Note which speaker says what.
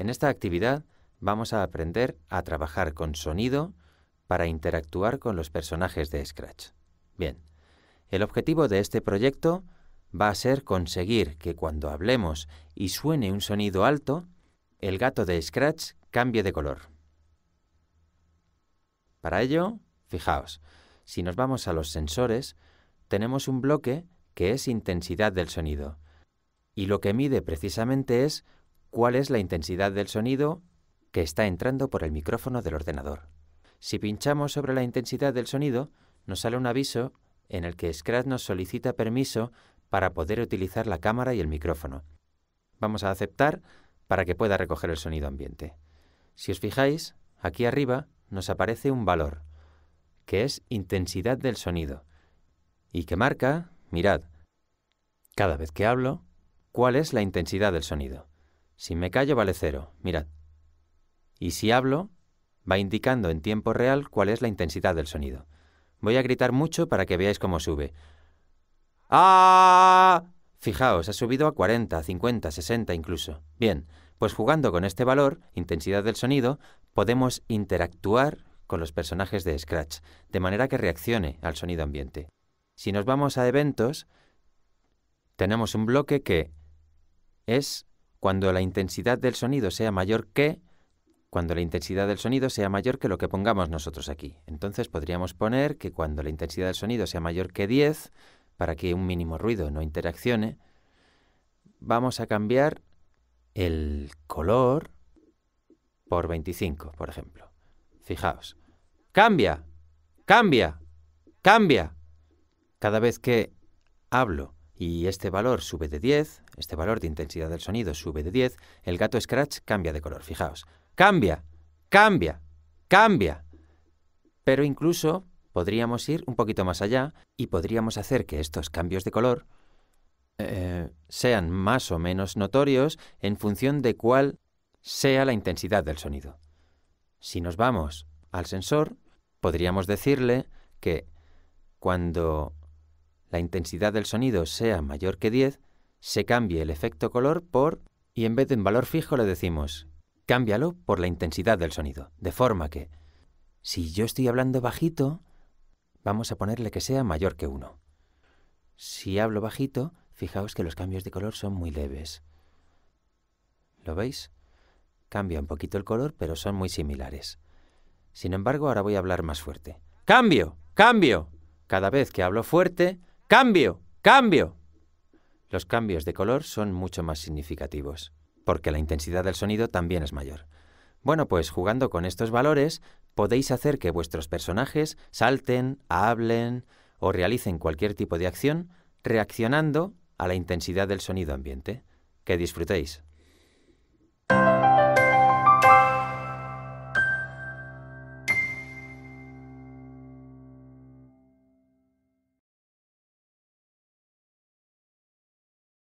Speaker 1: En esta actividad vamos a aprender a trabajar con sonido para interactuar con los personajes de Scratch. Bien, el objetivo de este proyecto va a ser conseguir que cuando hablemos y suene un sonido alto, el gato de Scratch cambie de color. Para ello, fijaos, si nos vamos a los sensores, tenemos un bloque que es intensidad del sonido, y lo que mide precisamente es cuál es la intensidad del sonido que está entrando por el micrófono del ordenador. Si pinchamos sobre la intensidad del sonido, nos sale un aviso en el que Scratch nos solicita permiso para poder utilizar la cámara y el micrófono. Vamos a aceptar para que pueda recoger el sonido ambiente. Si os fijáis, aquí arriba nos aparece un valor, que es intensidad del sonido, y que marca, mirad, cada vez que hablo, cuál es la intensidad del sonido. Si me callo vale cero, mirad. Y si hablo, va indicando en tiempo real cuál es la intensidad del sonido. Voy a gritar mucho para que veáis cómo sube. ¡Ah! Fijaos, ha subido a 40, 50, 60 incluso. Bien, pues jugando con este valor, intensidad del sonido, podemos interactuar con los personajes de Scratch, de manera que reaccione al sonido ambiente. Si nos vamos a eventos, tenemos un bloque que es cuando la intensidad del sonido sea mayor que cuando la intensidad del sonido sea mayor que lo que pongamos nosotros aquí. Entonces podríamos poner que cuando la intensidad del sonido sea mayor que 10, para que un mínimo ruido no interaccione, vamos a cambiar el color por 25, por ejemplo. Fijaos. Cambia, cambia, cambia. Cada vez que hablo y este valor sube de 10, este valor de intensidad del sonido sube de 10, el gato Scratch cambia de color, fijaos. Cambia, cambia, cambia. Pero incluso podríamos ir un poquito más allá y podríamos hacer que estos cambios de color eh, sean más o menos notorios en función de cuál sea la intensidad del sonido. Si nos vamos al sensor, podríamos decirle que cuando la intensidad del sonido sea mayor que 10, se cambie el efecto color por y en vez de un valor fijo le decimos cámbialo por la intensidad del sonido, de forma que si yo estoy hablando bajito, vamos a ponerle que sea mayor que 1. Si hablo bajito, fijaos que los cambios de color son muy leves. ¿Lo veis? Cambia un poquito el color, pero son muy similares. Sin embargo, ahora voy a hablar más fuerte. ¡Cambio! ¡Cambio! Cada vez que hablo fuerte, ¡Cambio! ¡Cambio! Los cambios de color son mucho más significativos, porque la intensidad del sonido también es mayor. Bueno, pues jugando con estos valores podéis hacer que vuestros personajes salten, hablen o realicen cualquier tipo de acción reaccionando a la intensidad del sonido ambiente. Que disfrutéis.